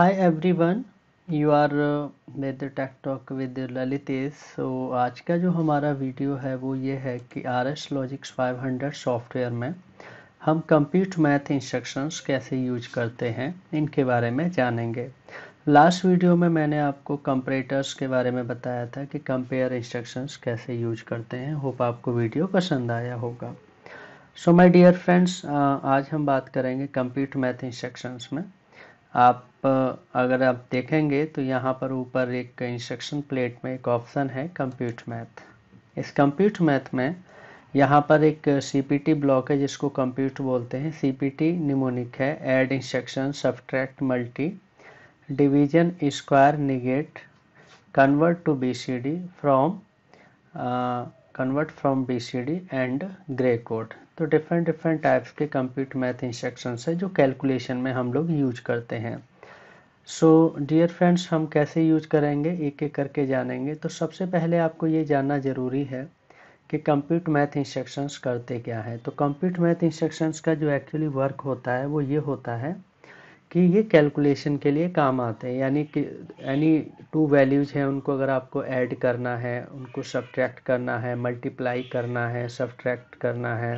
hi everyone you are with tech talk with Lalitesh so आज का जो हमारा वीडियो है वो ये है कि R S Logix five hundred software में हम कंप्यूट मैथ इंस्ट्रक्शंस कैसे यूज करते हैं इनके बारे में जानेंगे लास्ट वीडियो में मैंने आपको कंपरेटर्स के बारे में बताया था कि कंपेयर इंस्ट्रक्शंस कैसे यूज करते हैं होप आपको वीडियो पसंद आया होगा सो माय डियर फ्रेंड्स आज हम बात करेंगे कंप्यूट मैथ इंस्ट्रक्शंस में आप अगर आप देखेंगे तो यहाँ पर ऊपर एक इंस्ट्रक्शन प्लेट में एक ऑप्शन है कंप्यूट मैथ इस कंप्यूट मैथ में यहाँ पर एक सी ब्लॉक है जिसको कंप्यूट बोलते हैं सी पी निमोनिक है add instruction subtract multi division square negate convert to B C D from convert from B C D and gray code तो डिफरेंट डिफरेंट टाइप्स के कंप्यूट मैथ इंस्ट्रक्शन है जो calculation में हम लोग use करते हैं सो डियर फ्रेंड्स हम कैसे यूज करेंगे एक एक करके जानेंगे तो सबसे पहले आपको ये जानना ज़रूरी है कि कंप्यूट मैथ इंस्ट्रक्शंस करते क्या है तो कंप्यूट मैथ इंस्ट्रक्शंस का जो एक्चुअली वर्क होता है वो ये होता है कि ये कैलकुलेशन के लिए काम आते हैं यानी कि यानी टू वैल्यूज़ हैं उनको अगर आपको ऐड करना है उनको सब्ट्रैक्ट करना है मल्टीप्लाई करना है सब्ट्रैक्ट करना है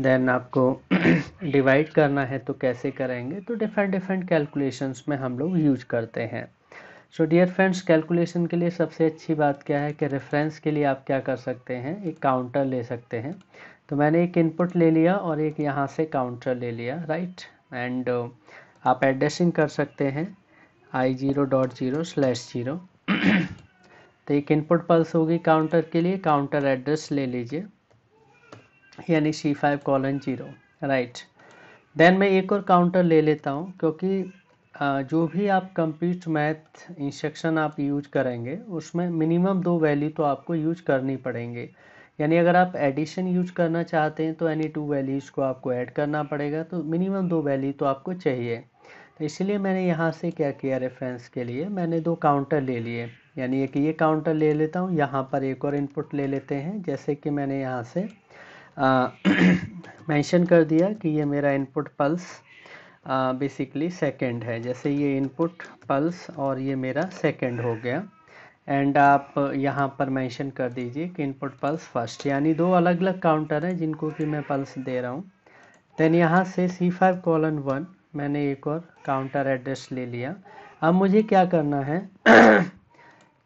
देन आपको डिवाइड करना है तो कैसे करेंगे तो डिफरेंट डिफरेंट कैलकुलेशंस में हम लोग यूज करते हैं सो डियर फ्रेंड्स कैलकुलेशन के लिए सबसे अच्छी बात क्या है कि रेफरेंस के लिए आप क्या कर सकते हैं एक काउंटर ले सकते हैं तो मैंने एक इनपुट ले लिया और एक यहाँ से काउंटर ले लिया राइट एंड uh, आप एड्रेसिंग कर सकते हैं I zero dot zero slash zero तो एक इनपुट पल्स होगी काउंटर के लिए काउंटर एड्रेस ले लीजिए यानी C five colon zero right then मैं एक और काउंटर ले लेता हूँ क्योंकि जो भी आप कंप्यूट मैथ इंस्ट्रक्शन आप यूज करेंगे उसमें मिनिमम दो वैल्यू तो आपको यूज करनी पड़ेंगे यानी अगर आप एडिशन यूज करना चाहते हैं तो एनी टू वैल्यूज़ को आपको ऐड करना पड़ेगा तो मिनिमम दो वैल्यू तो आपको चाहिए तो इसलिए मैंने यहाँ से क्या किया रेफरेंस के लिए मैंने दो काउंटर ले लिए यानी एक ये काउंटर ले लेता हूँ यहाँ पर एक और इनपुट ले लेते हैं जैसे कि मैंने यहाँ से मेंशन कर दिया कि ये मेरा इनपुट पल्स बेसिकली सेकंड है जैसे ये इनपुट पल्स और ये मेरा सेकंड हो गया एंड आप यहाँ पर मेंशन कर दीजिए कि इनपुट पल्स फर्स्ट यानी दो अलग अलग काउंटर हैं जिनको कि मैं पल्स दे रहा हूँ देन यहाँ से सी फाइव कॉलन वन मैंने एक और काउंटर एड्रेस ले लिया अब मुझे क्या करना है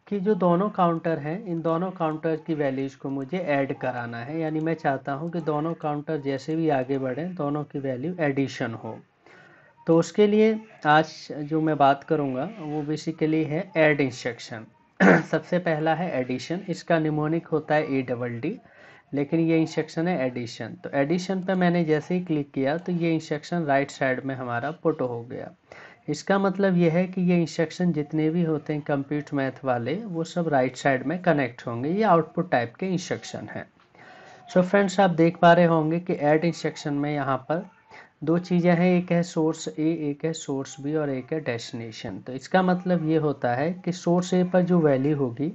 कि जो दोनों काउंटर हैं इन दोनों काउंटर की वैल्यूज़ को मुझे ऐड कराना है यानी मैं चाहता हूँ कि दोनों काउंटर जैसे भी आगे बढ़ें दोनों की वैल्यू एडिशन हो तो उसके लिए आज जो मैं बात करूँगा वो बेसिकली है ऐड इंस्ट्रक्शन सबसे पहला है एडिशन इसका निमोनिक होता है ए डबल डी लेकिन ये इंस्ट्रक्शन है एडिशन तो एडिशन पर मैंने जैसे ही क्लिक किया तो ये इंस्ट्रक्शन राइट साइड में हमारा पुट हो गया इसका मतलब यह है कि ये इंस्ट्रक्शन जितने भी होते हैं कंप्यूट मैथ वाले वो सब राइट right साइड में कनेक्ट होंगे ये आउटपुट टाइप के इंस्ट्रक्शन हैं सो फ्रेंड्स आप देख पा रहे होंगे कि ऐड इंस्ट्रक्शन में यहाँ पर दो चीज़ें हैं एक है सोर्स ए एक है सोर्स बी और एक है डेस्टिनेशन तो इसका मतलब ये होता है कि सोर्स ए पर जो वैल्यू होगी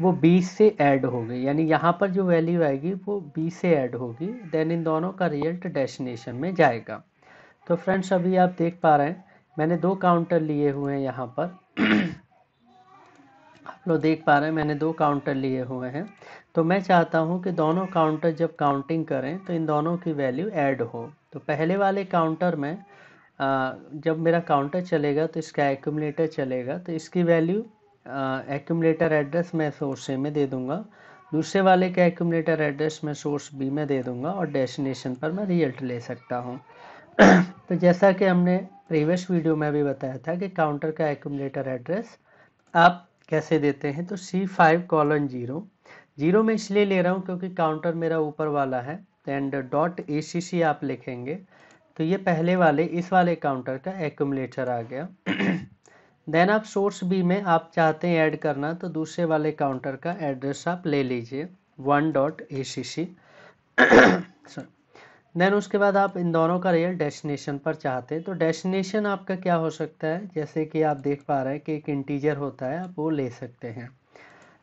वो बी से ऐड होगी यानी यहाँ पर जो वैल्यू आएगी वो बी से ऐड होगी देन इन दोनों का रिजल्ट डेस्टिनेशन में जाएगा तो फ्रेंड्स अभी आप देख पा रहे हैं मैंने दो काउंटर लिए हुए हैं यहाँ पर आप लोग देख पा रहे हैं मैंने दो काउंटर लिए हुए हैं तो मैं चाहता हूँ कि दोनों काउंटर जब काउंटिंग करें तो इन दोनों की वैल्यू ऐड हो तो पहले वाले काउंटर में जब मेरा काउंटर चलेगा तो इसका एक्यूमलेटर चलेगा तो इसकी वैल्यू एक्यूमलेटर एड्रेस मैं सोर्स ए में दे दूँगा दूसरे वाले के एक्यूमलेटर एड्रेस मैं सोर्स बी में दे दूँगा और डेस्टिनेशन पर मैं रिजल्ट ले सकता हूँ तो जैसा कि हमने प्रीवियस वीडियो में भी बताया था कि काउंटर का एकुमलेटर एड्रेस आप कैसे देते हैं तो C five colon zero zero में इसलिए ले रहा हूँ क्योंकि काउंटर मेरा ऊपर वाला है एंड डॉट ए सी सी आप लिखेंगे तो ये पहले वाले इस वाले काउंटर का एकुमलेटर आ गया देन आप सोर्स बी में आप चाहते हैं ऐड करना तो दूसरे वाले काउंटर का एड्रेस आप ले लीजिए one dot A C C then उसके बाद आप इन दोनों का रियल डेस्टिनेशन पर चाहते हैं तो डेस्टिनेशन आपका क्या हो सकता है जैसे कि आप देख पा रहे हैं कि एक इंटीजर होता है आप वो ले सकते हैं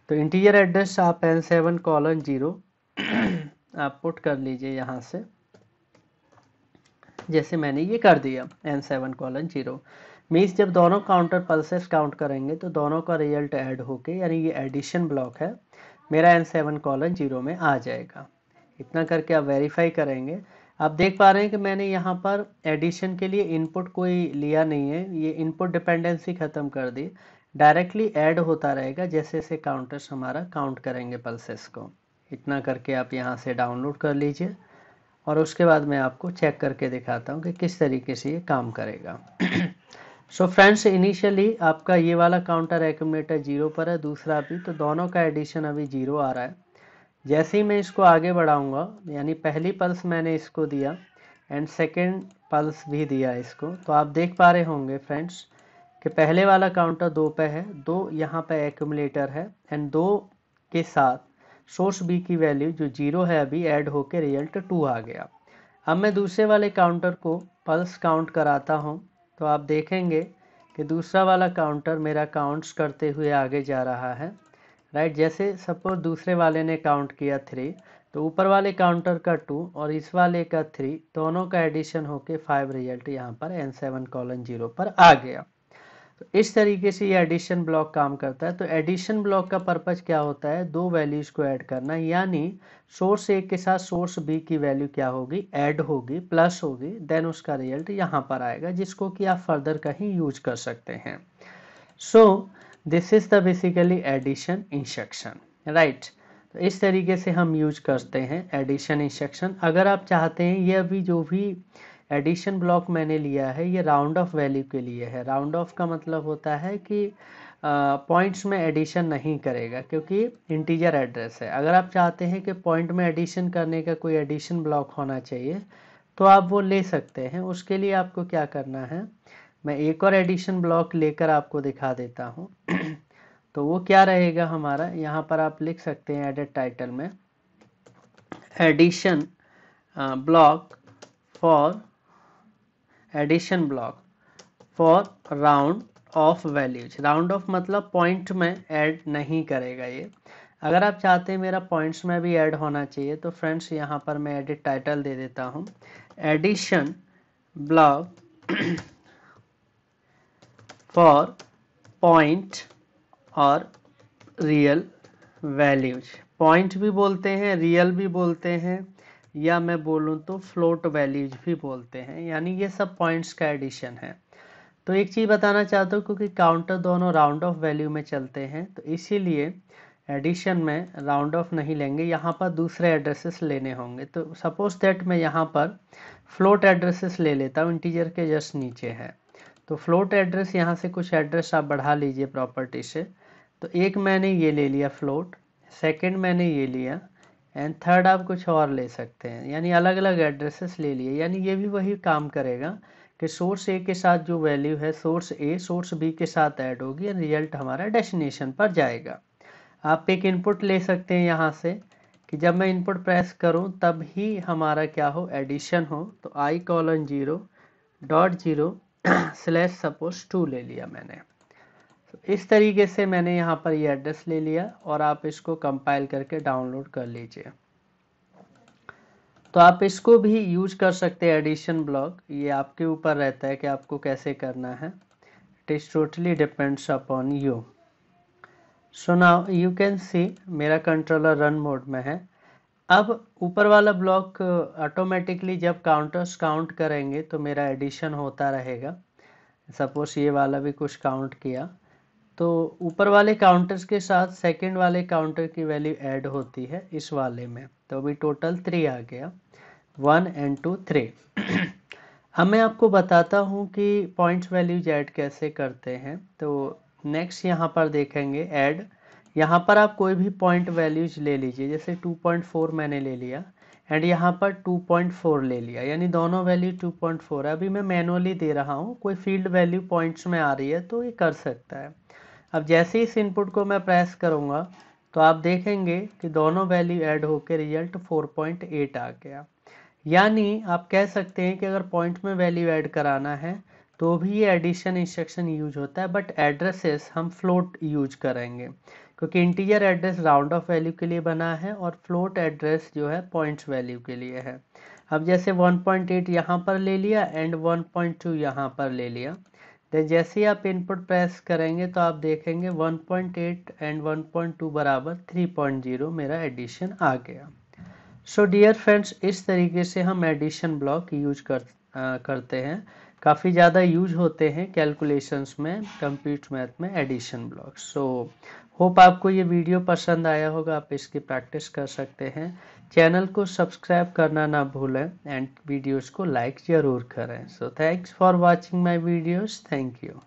तो इंटीजर एड्रेस आप एन सेवन कॉलन जीरो आप पुट कर लीजिए यहाँ से जैसे मैंने ये कर दिया N seven colon zero means जब दोनों काउंटर पल्सेस काउंट करेंगे तो दोनों का रिजल्ट ऐड होके यानी ये एडिशन ब्लॉक है मेरा एन सेवन कॉलन जीरो में आ जाएगा इतना करके आप वेरीफाई करेंगे आप देख पा रहे हैं कि मैंने यहाँ पर एडिशन के लिए इनपुट कोई लिया नहीं है ये इनपुट डिपेंडेंसी ख़त्म कर दी डायरेक्टली ऐड होता रहेगा जैसे जैसे काउंटर्स हमारा काउंट करेंगे पल्सेस को इतना करके आप यहाँ से डाउनलोड कर लीजिए और उसके बाद मैं आपको चेक करके दिखाता हूँ कि किस तरीके से ये काम करेगा सो फ्रेंड्स इनिशियली आपका ये वाला काउंटर एकोमलेटर जीरो पर है दूसरा भी तो दोनों का एडिशन अभी जीरो आ रहा है जैसे ही मैं इसको आगे बढ़ाऊँगा यानी पहली पल्स मैंने इसको दिया एंड सेकेंड पल्स भी दिया इसको तो आप देख पा रहे होंगे फ्रेंड्स कि पहले वाला काउंटर दो पे है दो यहाँ पे एक्यूमलेटर है एंड दो के साथ सोर्स बी की वैल्यू जो जीरो है अभी ऐड होके रिजल्ट टू आ गया अब मैं दूसरे वाले काउंटर को पल्स काउंट कराता हूँ तो आप देखेंगे कि दूसरा वाला काउंटर मेरा काउंट्स करते हुए आगे जा रहा है राइट जैसे सपोज दूसरे वाले ने काउंट किया थ्री तो ऊपर वाले काउंटर का टू और इस वाले का थ्री दोनों का एडिशन होके फाइव रिजल्ट यहाँ पर एन सेवन कॉलन जीरो पर आ गया तो इस तरीके से ये एडिशन ब्लॉक काम करता है तो एडिशन ब्लॉक का पर्पज क्या होता है दो वैल्यूज़ को ऐड करना यानी सोर्स ए के साथ सोर्स बी की वैल्यू क्या होगी ऐड होगी प्लस होगी देन उसका रिजल्ट यहाँ पर आएगा जिसको कि आप फर्दर कहीं यूज कर सकते हैं so so, this is the basically addition instruction right तो इस तरीके से हम यूज करते हैं एडिशन इंस्ट्रक्शन अगर आप चाहते हैं ये अभी जो भी एडिशन ब्लॉक मैंने लिया है ये राउंड ऑफ वैल्यू के लिए है राउंड ऑफ का मतलब होता है कि पॉइंट्स में एडिशन नहीं करेगा क्योंकि इंटीजर एड्रेस है अगर आप चाहते हैं कि पॉइंट में एडिशन करने का कोई एडिशन ब्लॉक होना चाहिए तो आप वो ले सकते हैं उसके लिए आपको क्या करना है मैं एक और एडिशन ब्लॉक लेकर आपको दिखा देता हूँ तो वो क्या रहेगा हमारा यहाँ पर आप लिख सकते हैं एडेड टाइटल में addition block for addition block for round off values round off मतलब पॉइंट में ऐड नहीं करेगा ये अगर आप चाहते हैं मेरा पॉइंट्स में भी ऐड होना चाहिए तो फ्रेंड्स यहाँ पर मैं एडिट टाइटल दे देता हूँ एडिशन ब्लॉक for point और रियल वैल्यूज पॉइंट भी बोलते हैं रियल भी बोलते हैं या मैं बोलूँ तो फ्लोट वैल्यूज भी बोलते हैं यानी ये सब पॉइंट्स का एडिशन है तो एक चीज़ बताना चाहता हूँ क्योंकि काउंटर दोनों राउंड ऑफ वैल्यू में चलते हैं तो इसीलिए एडिशन में राउंड ऑफ नहीं लेंगे यहाँ पर दूसरे एड्रेसेस लेने होंगे तो सपोज दैट मैं यहाँ पर फ्लोट एड्रेसेस ले लेता हूँ इंटीजर के जस्ट नीचे है तो फ्लोट एड्रेस यहाँ से कुछ एड्रेस आप बढ़ा लीजिए प्रॉपर्टी से तो एक मैंने ये ले लिया फ्लोट सेकंड मैंने ये लिया एंड थर्ड आप कुछ और ले सकते हैं यानी अलग अलग एड्रेसेस ले लिए यानी ये भी वही काम करेगा कि सोर्स ए के साथ जो वैल्यू है सोर्स ए सोर्स बी के साथ ऐड होगी एंड रिजल्ट हमारा डेस्टिनेशन पर जाएगा आप एक इनपुट ले सकते हैं यहाँ से कि जब मैं इनपुट प्रेस करूँ तब ही हमारा क्या हो एडिशन हो तो I colon zero dot zero slash suppose two ले लिया मैंने तो इस तरीके से मैंने यहाँ पर ये एड्रेस ले लिया और आप इसको कंपाइल करके डाउनलोड कर लीजिए तो आप इसको भी यूज कर सकते हैं एडिशन ब्लॉक ये आपके ऊपर रहता है कि आपको कैसे करना है it is totally depends upon you so now you can see मेरा कंट्रोलर रन मोड में है अब ऊपर वाला ब्लॉक ऑटोमेटिकली uh, जब काउंटर्स काउंट करेंगे तो मेरा एडिशन होता रहेगा सपोज ये वाला भी कुछ काउंट किया तो ऊपर वाले काउंटर्स के साथ सेकंड वाले काउंटर की वैल्यू ऐड होती है इस वाले में तो अभी टोटल थ्री आ गया वन एंड टू थ्री अब मैं आपको बताता हूँ कि पॉइंट्स वैल्यू ऐड कैसे करते हैं तो नेक्स्ट यहाँ पर देखेंगे ऐड यहाँ पर आप कोई भी पॉइंट वैल्यूज ले लीजिए जैसे 2.4 मैंने ले लिया एंड यहाँ पर 2.4 ले लिया यानी दोनों वैल्यू 2.4 है अभी मैं मैनुअली दे रहा हूँ कोई फील्ड वैल्यू पॉइंट्स में आ रही है तो ये कर सकता है अब जैसे ही इस इनपुट को मैं प्रेस करूँगा तो आप देखेंगे कि दोनों वैल्यू ऐड होकर रिजल्ट 4.8 आ गया यानी आप कह सकते हैं कि अगर पॉइंट में वैल्यू ऐड कराना है तो भी ये एडिशन इंस्ट्रक्शन यूज होता है बट एड्रेसेस हम फ्लोट यूज करेंगे क्योंकि integer address round off value के लिए बना है और फ्लोट एड्रेस जो है पॉइंट्स वैल्यू के लिए है अब जैसे 1.8 पॉइंट यहाँ पर ले लिया एंड 1.2 पॉइंट यहाँ पर ले लिया देन तो जैसे ही आप इनपुट प्रेस करेंगे तो आप देखेंगे 1.8 एंड 1.2 बराबर 3.0 मेरा एडिशन आ गया सो डियर फ्रेंड्स इस तरीके से हम एडिशन ब्लॉक यूज कर आ, करते हैं काफ़ी ज़्यादा यूज होते हैं कैलकुलेशंस में कंप्यूट मैथ में एडिशन ब्लॉक्स सो होप आपको ये वीडियो पसंद आया होगा आप इसकी प्रैक्टिस कर सकते हैं चैनल को सब्सक्राइब करना ना भूलें एंड वीडियोस को लाइक ज़रूर करें so thanks for watching my videos thank you